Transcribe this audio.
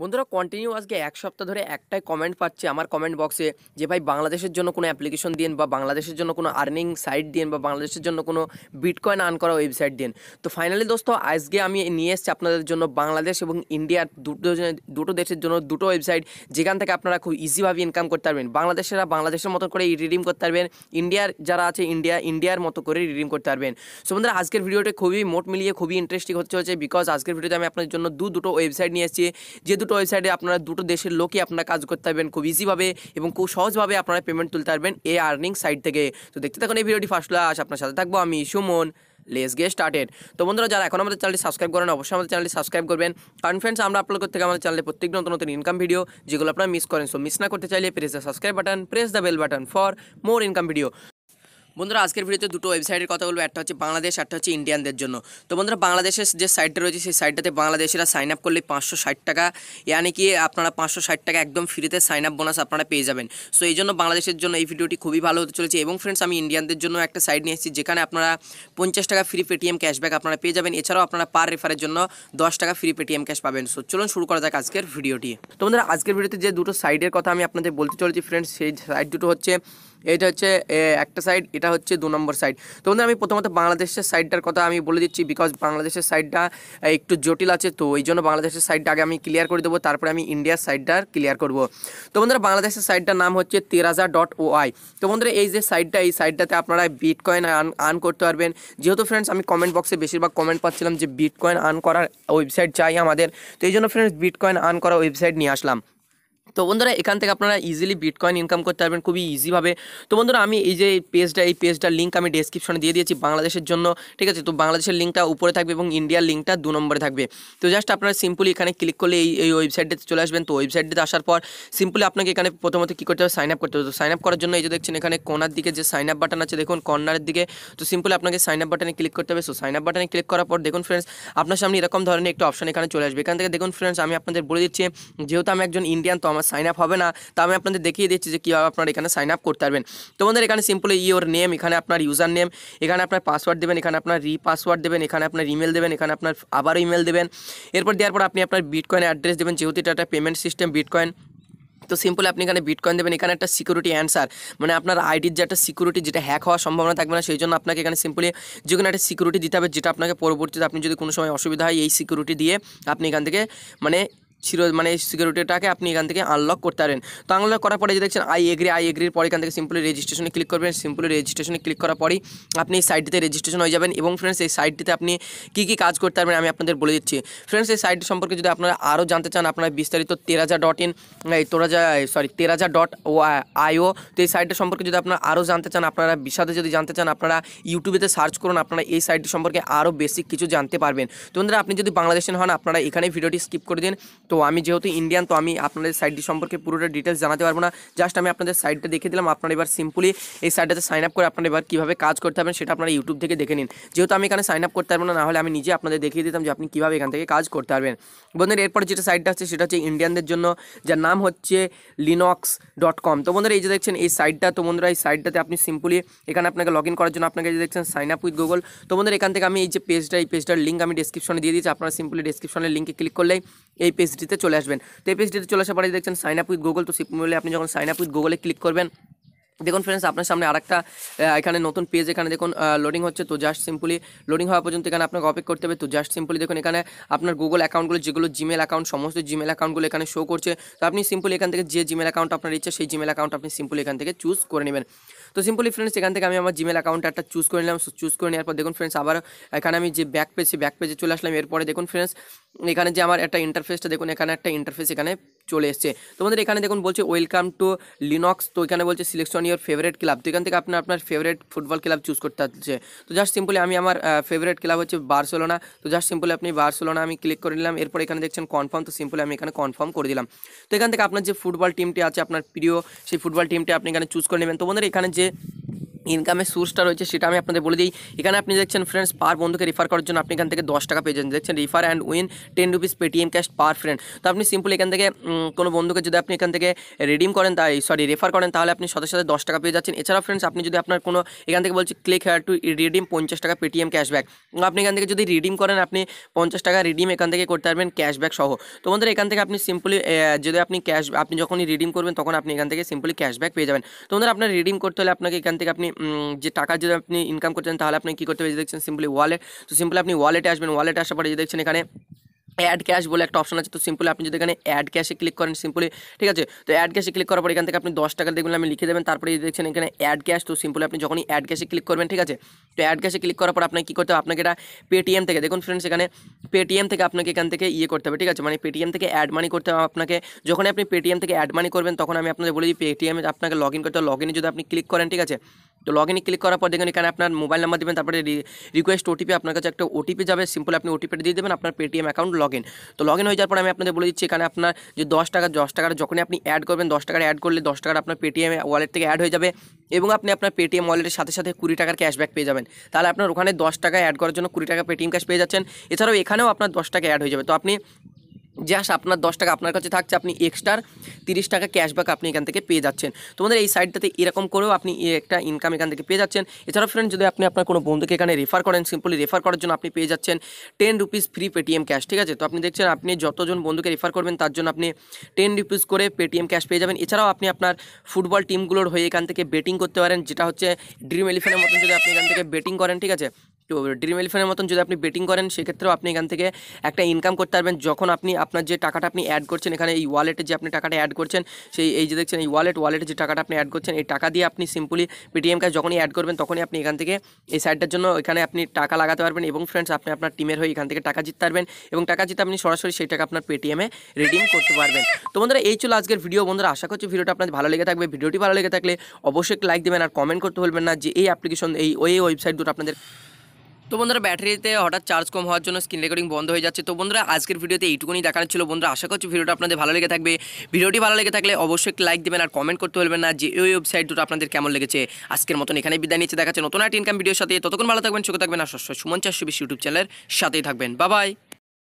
বন্ধুরা কন্টিনিউ আজকে এক সপ্তাহ ধরে একটাই কমেন্ট পাচ্ছি আমার কমেন্ট বক্সে যে ভাই বাংলাদেশের জন্য কোনো অ্যাপ্লিকেশন দিন বা বাংলাদেশের জন্য কোনো আর্নিং সাইট দিন বা বাংলাদেশের জন্য কোনো বিটকয়েন আর্ন করা ওয়েবসাইট দিন তো ফাইনালি দোস্ত আজকে আমি নিয়ে এসেছি আপনাদের জন্য বাংলাদেশ এবং ইন্ডিয়ার দুটো দুটো দেশের জন্য দুটো ওয়েবসাইট যেখান থেকে আপনারা খুব ইজিভাবে ইনকাম করতে পারবেন বাংলাদেশেরা বাংলাদেশের মতো করে রিডিম করতে পারবেন ইন্ডিয়ার যারা আছে ইন্ডিয়া ইন্ডিয়ার মতো করে রিডিম করতে পারবেন সো বন্ধুরা আজকের ভিডিওটি খুবই মোট মিলিয়ে খুবই ইন্টারেস্টিং হচ্ছে হচ্ছে বিকজ আজকের ভিডিওতে আমি আপনাদের জন্য দু দুটো ওয়েবসাইট নিয়ে এসেছি যে দুটো দুটো ওয়েবসাইটে আপনারা দুটো দেশের লোকই আপনারা কাজ করতে পারবেন খুব ইজিভাবে এবং খুব সহজভাবে আপনারা পেমেন্ট তুলতে পারবেন এই আর্নিং সাইট থেকে তো দেখতে থাকুন এই ভিডিওটি ফার্স্ট ক্লাস আপনার সাথে থাকবো আমি সুমন লেস গে স্টার্টেড তো বন্ধুরা যারা এখন আমাদের চ্যানেলটি সাবস্ক্রাইব করেন অবশ্যই আমাদের চ্যানেলটি সাবস্ক্রাইব করবেন কারণ ফ্রেন্ডস আমরা আপলোড করতে আমাদের চ্যানেলে প্রত্যেক নতুন নতুন ইনকাম ভিডিও যেগুলো আপনারা মিস করেন সো মিস না করতে চাইলে press the subscribe button press the bell button for more income video বন্ধুরা আজকের ভিডিওতে দুটো ওয়েবসাইটের কথা বলবো একটা হচ্ছে বাংলাদেশ একটা হচ্ছে ইন্ডিয়ানদের জন্য তো বন্ধুরা বাংলাদেশের যে সাইটটা রয়েছে সেই সাইটটাতে বাংলাদেশিরা সাইন আপ করলে পাঁচশো ষাট টাকা ইয়ানি কি আপনারা পাঁচশো ষাট টাকা একদম ফ্রিতে সাইন আপ বোনাস আপনারা পেয়ে যাবেন সো এই জন্য বাংলাদেশের জন্য এই ভিডিওটি খুবই ভালো হতে চলেছে এবং ফ্রেন্ডস আমি ইন্ডিয়ানদের জন্য একটা সাইট নিয়ে এসেছি যেখানে আপনারা পঞ্চাশ টাকা ফ্রি পেটিএম ক্যাশব্যাক আপনারা পেয়ে যাবেন এছাড়াও আপনারা পার রেফারের জন্য দশ টাকা ফ্রি পেটিএম ক্যাশ পাবেন সো চলুন শুরু করা যাক আজকের ভিডিওটি তো বন্ধুরা আজকের ভিডিওতে যে দুটো সাইডের কথা আমি আপনাদের বলতে চলেছি ফ্রেন্ডস সেই সাইড দুটো হচ্ছে এটা হচ্ছে একটা সাইড এটা হচ্ছে দু নম্বর সাইড তো বন্ধু আমি প্রথমত বাংলাদেশের সাইডটার কথা আমি বলে দিচ্ছি বিকজ বাংলাদেশের সাইডটা একটু জটিল আছে তো এই জন্য বাংলাদেশের সাইডটা আগে আমি ক্লিয়ার করে দেবো তারপরে আমি ইন্ডিয়ার সাইডটা ক্লিয়ার করব তো বন্ধুরা বাংলাদেশের সাইডটার নাম হচ্ছে তেরাজা ডট ও আই তো বন্ধুরা এই যে সাইডটা এই সাইডটাতে আপনারা বিট কয়েন আন আর্ন করতে পারবেন যেহেতু ফ্রেন্ডস আমি কমেন্ট বক্সে বেশিরভাগ কমেন্ট পাচ্ছিলাম যে বিট কয়েন আর্ন করার ওয়েবসাইট চাই আমাদের তো এই জন্য ফ্রেন্ডস বিট কয়েন আর্ন করা ওয়েবসাইট নিয়ে আসলাম তো বন্ধুরা এখান থেকে আপনারা ইজিলি বিটকয়েন ইনকাম করতে পারবেন খুবই ইজিভাবে তো বন্ধুরা আমি এই যে পেজটা এই পেজটার লিঙ্ক আমি ডিসক্রিপশনে দিয়ে দিয়েছি বাংলাদেশের জন্য ঠিক আছে তো বাংলাদেশের লিঙ্কটা উপরে থাকবে এবং ইন্ডিয়ার লিঙ্কটা দু নম্বরে থাকবে তো জাস্ট আপনারা সিম্পলি এখানে ক্লিক করলে এই এই ওয়েবসাইটটিতে চলে আসবেন তো ওয়েবসাইটটিতে আসার পর সিম্পলি আপনাকে এখানে প্রথমত কী করতে হবে সাইন আপ করতে হবে তো সাইন আপ করার জন্য এই যে দেখছেন এখানে কোনার দিকে যে সাইন আপ বাটন আছে দেখুন কর্নারের দিকে তো সিম্পলি আপনাকে সাইন আপ বাটনে ক্লিক করতে হবে সো সাইন আপ বাটনে ক্লিক করার পর দেখুন ফ্রেন্ডস আপনার সামনে এরকম ধরনের একটা অপশন এখানে চলে আসবে এখান থেকে দেখুন ফ্রেন্ডস আমি আপনাদের বলে দিচ্ছি যেহেতু আমি একজন ইন্ডিয়ান তো আমার সাইন আপ হবে না তা আমি আপনাদের দেখিয়ে দিচ্ছি যে কীভাবে আপনারা এখানে সাইন আপ করতে পারবেন তোমাদের এখানে সিম্পলি ইওর নেম এখানে আপনার ইউজার নেম এখানে আপনার পাসওয়ার্ড দেবেন এখানে আপনার রি পাসওয়ার্ড দেবেন এখানে আপনার ইমেল দেবেন এখানে আপনার আবার ইমেল দেবেন এরপর দেওয়ার পর আপনি আপনার বিটকয়েন অ্যাড্রেস দেবেন যেহেতু এটা একটা পেমেন্ট সিস্টেম বিটকয়েন তো সিম্পলি আপনি এখানে বিটকয়েন দেবেন এখানে একটা সিকিউরিটি অ্যান্সার মানে আপনার আইডির যে একটা সিকিউরিটি যেটা হ্যাক হওয়ার সম্ভাবনা থাকবে না সেই জন্য আপনাকে এখানে সিম্পলি যে কোনো একটা সিকিউরিটি দিতে হবে যেটা আপনাকে পরবর্তীতে আপনি যদি কোনো সময় অসুবিধা হয় এই সিকিউরিটি দিয়ে আপনি এখান থেকে মানে ছিল মানে সিকিউরিটিটাকে আপনি এখান থেকে আনলক করতে পারেন তো আনলক করার পরে যে দেখছেন আই এগ্রি আই এগ্রির পরে এখান থেকে সিম্পলি রেজিস্ট্রেশনে ক্লিক করবেন সিম্পলি রেজিস্ট্রেশনে ক্লিক করার পরেই আপনি এই সাইটটিতে রেজিস্ট্রেশন হয়ে যাবেন এবং ফ্রেন্ডস এই সাইটটিতে আপনি কী কী কাজ করতে পারবেন আমি আপনাদের বলে দিচ্ছি ফ্রেন্ডস এই সাইট সম্পর্কে যদি আপনারা আরও জানতে চান আপনারা বিস্তারিত তেরাজা ডট ইন এই তোরাজা সরি তেরাজা ডট ও আইও তো এই সাইটটা সম্পর্কে যদি আপনারা আরও জানতে চান আপনারা বিশাদে যদি জানতে চান আপনারা ইউটিউবেতে সার্চ করুন আপনারা এই সাইটটি সম্পর্কে আরও বেসিক কিছু জানতে পারবেন তো বন্ধুরা আপনি যদি বাংলাদেশের হন আপনারা এখানে ভিডিওটি স্কিপ করে দিন তো আমি যেহেতু ইন্ডিয়ান তো আমি আপনাদের সাইটটি সম্পর্কে পুরোটা ডিটেলস জানাতে পারবো না জাস্ট আমি আপনাদের সাইটটা দেখে দিলাম আপনারা এবার সিম্পলি এই সাইটটাতে সাইন আপ করে আপনারা এবার কীভাবে কাজ করতে পারবেন সেটা আপনারা ইউটিউব থেকে দেখে নিন যেহেতু আমি এখানে সাইন আপ করতে পারবো না না হলে আমি নিজে আপনাদের দেখিয়ে দিতাম যে আপনি কীভাবে এখান থেকে কাজ করতে পারবেন বন্ধুরা এরপর যেটা সাইটটা আছে সেটা হচ্ছে ইন্ডিয়ানদের জন্য যার নাম হচ্ছে লিনক্স ডট কম তো বন্ধুরা এই যে দেখছেন এই সাইটটা তো বন্ধুরা এই সাইটটাতে আপনি সিম্পলি এখানে আপনাকে লগ ইন করার জন্য আপনাকে যে দেখছেন সাইন আপ উইথ গুগল তো বন্ধুরা এখান থেকে আমি এই যে পেজটা এই পেজটার লিঙ্ক আমি ডিসক্রিপশনে দিয়ে দিয়েছি আপনারা সিম্পলি ডিসক্রিপশনের লিঙ্কে ক্লিক করলেই এই পেজ ডিতে চলে আসবেন তো এই পেজটিতে চলে আসার পরে দেখছেন সাইন আপ উইথ গুগল তো মোবাইলে আপনি যখন সাইন আপ উইথ গুগলে ক্লিক করবেন দেখুন ফ্রেন্ডস আপনার সামনে আরেকটা এখানে নতুন পেজ এখানে দেখুন লোডিং হচ্ছে তো জাস্ট সিম্পলি লোডিং হওয়া পর্যন্ত এখানে আপনাকে অপেক্ষা করতে হবে তো জাস্ট সিম্পলি দেখুন এখানে আপনার গুগল অ্যাকাউন্টগুলো যেগুলো জিমেল অ্যাকাউন্ট সমস্ত জিমেল অ্যাকাউন্টগুলো এখানে শো করছে তো আপনি সিম্পলি এখান থেকে যে জিমেল অ্যাকাউন্ট আপনার ইচ্ছে সেই জিমেল অ্যাকাউন্ট আপনি সিম্পলি এখান থেকে চুজ করে নেবেন তো সিম্পলি ফ্রেন্ডস এখান থেকে আমি আমার জিমেল অ্যাকাউন্ট একটা চুজ করে নিলাম চুজ করে নেওয়ার পর দেখুন ফ্রেন্ডস আবার এখানে আমি যে ব্যাক পেজ সেই ব্যাক পেজে চলে আসলাম এরপরে দেখুন ফ্রেন্ডস এখানে যে আমার একটা ইন্টারফেসটা দেখুন এখানে একটা ইন্টারফেস এখানে চলে এসছে তোমাদের এখানে দেখুন বলছে ওয়েলকাম টু লিনক্স তো এখানে বলছে সিলেকশন ইউর ফেভারেট ক্লাব তো এখান থেকে আপনার আপনার ফেভারেট ফুটবল ক্লাব চুজ করতে হচ্ছে তো জাস্ট সিম্পলি আমি আমার ফেভারেট ক্লাব হচ্ছে বার্সেলোনা তো জাস্ট সিম্পলি আপনি বার্সেলোনা আমি ক্লিক করে নিলাম এরপর এখানে দেখছেন কনফার্ম তো সিম্পলি আমি এখানে কনফার্ম করে দিলাম তো এখান থেকে আপনার যে ফুটবল টিমটি আছে আপনার প্রিয় সেই ফুটবল টিমটি আপনি এখানে চুজ করে নেবেন তোমাদের এখানে যে ইনকামের সোর্সটা রয়েছে সেটা আমি আপনাদের বলে দিই এখানে আপনি দেখছেন ফ্রেন্ডস পার বন্ধুকে রেফার করার জন্য আপনি এখান থেকে দশ টাকা পেয়ে যাচ্ছেন দেখছেন refer and win ten rupees Paytm cash per friend তো আপনি সিম্পল এখান থেকে কোনো বন্ধুকে যদি আপনি এখান থেকে রিডিম করেন তাই সরি রেফার করেন তাহলে আপনি সাথে সাথে দশ টাকা পেয়ে যাচ্ছেন এছাড়া ফ্রেন্ডস আপনি যদি আপনার কোনো এখান থেকে বলছি ক্লিক হেয়ার টু রিডিম পঞ্চাশ টাকা পেটিএম ক্যাশব্যাক আপনি এখান থেকে যদি রিডিম করেন আপনি পঞ্চাশ টাকা রিডিম এখান থেকে করতে পারবেন ক্যাশব্যাক সহ তো বন্ধুরা এখান থেকে আপনি সিম্পলি যদি আপনি ক্যাশ আপনি যখনই রিডিম করবেন তখন আপনি এখান থেকে সিম্পলি ক্যাশব্যাক পেয়ে যাবেন তো বন্ধুরা আপনার রিডিম করতে হলে আপনাকে এখান থেকে আপনি যে টাকা যদি আপনি ইনকাম করছেন তাহলে আপনি কী করতে হবে যে দেখছেন সিম্পলি ওয়ালেট তো সিম্পলি আপনি ওয়ালেটে আসবেন ওয়ালেটে আসার পরে যে দেখছেন এখানে অ্যাড ক্যাশ বলে একটা অপশন আছে তো সিম্পলি আপনি যদি এখানে অ্যাড ক্যাশে ক্লিক করেন সিম্পলি ঠিক আছে তো অ্যাড ক্যাশে ক্লিক করার পর এখান থেকে আপনি দশ টাকা দেখবেন আমি লিখে দেবেন তারপরে যদি দেখছেন এখানে অ্যাড ক্যাশ তো সিম্পলি আপনি যখনই অ্যাড ক্যাশে ক্লিক করবেন ঠিক আছে তো অ্যাড ক্যাশে ক্লিক করার পর আপনাকে কী করতে হবে আপনাকে এটা পেটিএম থেকে দেখুন ফ্রেন্ডস এখানে পেটিএম থেকে আপনাকে এখান থেকে ইয়ে করতে হবে ঠিক আছে মানে পেটিএম থেকে অ্যাড মানি করতে হবে আপনাকে যখনই আপনি পেটিএম থেকে অ্যাড মানি করবেন তখন আমি আপনাদের বলে দিই পেটিএমে আপনাকে লগ ইন করতে হবে লগ ইনে যদি আপনি ক্লিক করেন ঠিক আছে তো লগ ইনে ক্লিক করার পর দেখবেন এখানে আপনার মোবাইল নাম্বার দেবেন তারপরে রিকোয়েস্ট ওটিপি আপনার কাছে একটা ওটিপি যাবে সিম্পল আপনি ওটিপিটা দিয়ে দেবেন আপনার পেটিএম অ্যাকাউন্ট লগ ইন তো লগ ইন হয়ে যাওয়ার পর আমি আপনাদের বলে দিচ্ছি এখানে আপনার যে দশ টাকা দশ টাকার যখনই আপনি অ্যাড করবেন দশ টাকার অ্যাড করলে দশ টাকার আপনার পেটিএম ওয়ালেট থেকে অ্যাড হয়ে যাবে এবং আপনি আপনার পেটিএম ওয়ালেটের সাথে সাথে কুড়ি টাকার ক্যাশব্যাক পেয়ে যাবেন তাহলে আপনার ওখানে দশ টাকা অ্যাড করার জন্য কুড়ি টাকা পেটিএম ক্যাশ পেয়ে যাচ্ছেন এছাড়াও এখানেও আপনার দশ টাকা অ্যাড হয়ে যাবে তো আপনি জাস্ট আপনার দশ টাকা আপনার কাছে থাকছে আপনি এক্সট্রা তিরিশ টাকা ক্যাশব্যাক আপনি এখান থেকে পেয়ে যাচ্ছেন তোমাদের এই সাইডটাতে এরকম করেও আপনি একটা ইনকাম এখান থেকে পেয়ে যাচ্ছেন এছাড়াও ফ্রেন্ড যদি আপনি আপনার কোনো বন্ধুকে এখানে রেফার করেন সিম্পলি রেফার করার জন্য আপনি পেয়ে যাচ্ছেন ten rupees free Paytm cash ঠিক আছে তো আপনি দেখছেন আপনি যতজন বন্ধুকে রেফার করবেন তার জন্য আপনি টেন রুপিস করে পেটিএম ক্যাশ পেয়ে যাবেন এছাড়াও আপনি আপনার ফুটবল টিমগুলোর হয়ে এখান থেকে বেটিং করতে পারেন যেটা হচ্ছে ড্রিম এলিফেন্টের মতন যদি আপনি এখান থেকে বেটিং করেন ঠিক আছে একটু ড্রিম এলিফেনের মতন যদি আপনি বেটিং করেন সেক্ষেত্রেও আপনি এখান থেকে একটা ইনকাম করতে পারবেন যখন আপনি আপনার যে টাকাটা আপনি অ্যাড করছেন এখানে এই ওয়ালেটে যে আপনি টাকাটা অ্যাড করছেন সেই এই যে দেখছেন এই ওয়ালেট ওয়ালেটে যে টাকাটা আপনি অ্যাড করছেন এই টাকা দিয়ে আপনি সিম্পলি পেটিএম কাজ যখনই অ্যাড করবেন তখনই আপনি এখান থেকে এই সাইডটার জন্য এখানে আপনি টাকা লাগাতে পারবেন এবং ফ্রেন্ডস আপনি আপনার টিমের হয়ে এখান থেকে টাকা জিততে পারবেন এবং টাকা জিতে আপনি সরাসরি সেই টাকা আপনার পেটিএমে রিডিম করতে পারবেন তো বন্ধুরা এই চলো আজকের ভিডিও বন্ধুরা আশা করছি ভিডিওটা আপনার ভালো লেগে থাকবে ভিডিওটি ভালো লেগে থাকলে অবশ্যই লাইক দেবেন আর কমেন্ট করতে বলবেন না যে এই অ্যাপ্লিকেশন এই ওই ওয়েবসাইট দুটো আপনাদের তো বন্ধুরা ব্যাটারিতে হঠাৎ চার্জ কম হওয়ার জন্য স্ক্রিন রেকর্ডিং বন্ধ হয়ে যাচ্ছে তো বন্ধুরা আজকের ভিডিওতে এইটুকুনি দেখানো ছিল বন্ধুরা আশা করছি ভিডিওটা আপনাদের ভালো লেগে থাকবে ভিডিওটি ভালো লেগে থাকলে অবশ্যই লাইক দেবেন আর কমেন্ট করতে বলবেন না যে ওই ওয়েবসাইট দুটো আপনাদের কেমন লেগেছে আজকের মতন এখানে বিদায় নিচ্ছে দেখাচ্ছে নতুন একটা ইনকাম ভিডিওর সাথে ততক্ষণ ভালো থাকবেন সুখে থাকবেন আর সুমন চাষ ইউটিউব চ্যানেলের সাথেই থাকবেন বাবাই